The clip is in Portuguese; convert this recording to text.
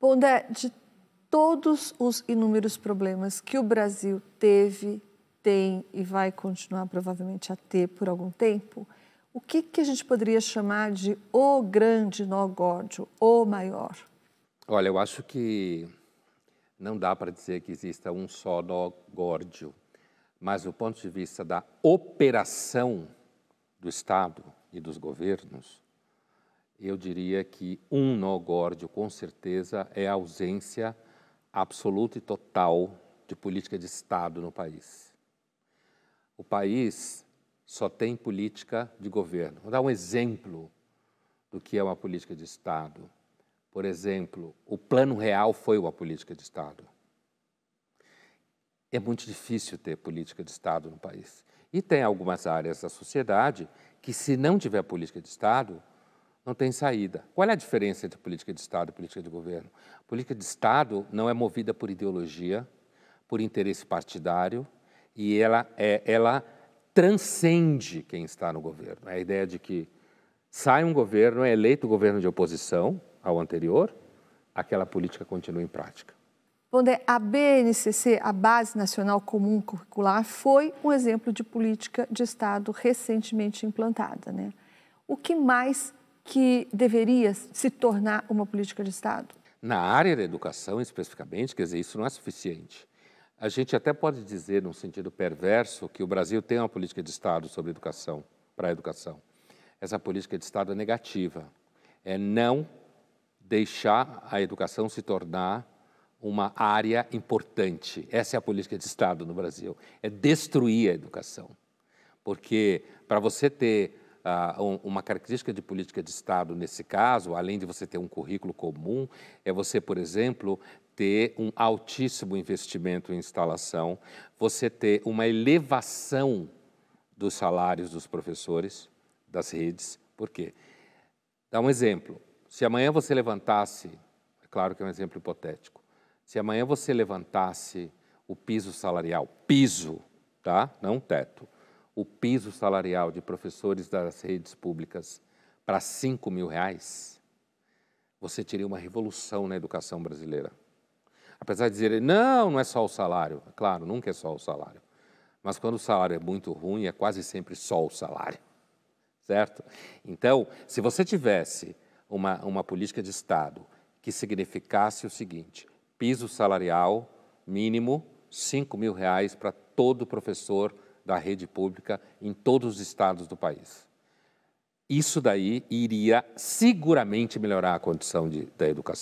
Pondé, de todos os inúmeros problemas que o Brasil teve, tem e vai continuar provavelmente a ter por algum tempo, o que, que a gente poderia chamar de o grande górdio, o maior? Olha, eu acho que não dá para dizer que exista um só górdio, mas do ponto de vista da operação do Estado e dos governos, eu diria que um nó górdio, com certeza, é a ausência absoluta e total de política de Estado no país. O país só tem política de governo. Vou dar um exemplo do que é uma política de Estado. Por exemplo, o Plano Real foi uma política de Estado. É muito difícil ter política de Estado no país. E tem algumas áreas da sociedade que, se não tiver política de Estado, não tem saída. Qual é a diferença entre política de Estado e política de governo? A política de Estado não é movida por ideologia, por interesse partidário, e ela, é, ela transcende quem está no governo. É a ideia de que sai um governo, é eleito o governo de oposição ao anterior, aquela política continua em prática. Onde a BNCC, a Base Nacional Comum Curricular, foi um exemplo de política de Estado recentemente implantada. Né? O que mais que deveria se tornar uma política de Estado? Na área da educação, especificamente, quer dizer, isso não é suficiente. A gente até pode dizer, num sentido perverso, que o Brasil tem uma política de Estado sobre educação, para a educação. Essa política de Estado é negativa, é não deixar a educação se tornar uma área importante. Essa é a política de Estado no Brasil, é destruir a educação. Porque para você ter uma característica de política de Estado nesse caso, além de você ter um currículo comum, é você, por exemplo, ter um altíssimo investimento em instalação, você ter uma elevação dos salários dos professores das redes. Por quê? Dá um exemplo. Se amanhã você levantasse, é claro que é um exemplo hipotético, se amanhã você levantasse o piso salarial, piso, tá? Não teto o piso salarial de professores das redes públicas para 5 mil reais, você teria uma revolução na educação brasileira. Apesar de dizer, não, não é só o salário. Claro, nunca é só o salário. Mas quando o salário é muito ruim, é quase sempre só o salário. Certo? Então, se você tivesse uma, uma política de Estado que significasse o seguinte: piso salarial mínimo, 5 mil reais para todo professor da rede pública em todos os estados do país. Isso daí iria seguramente melhorar a condição de, da educação.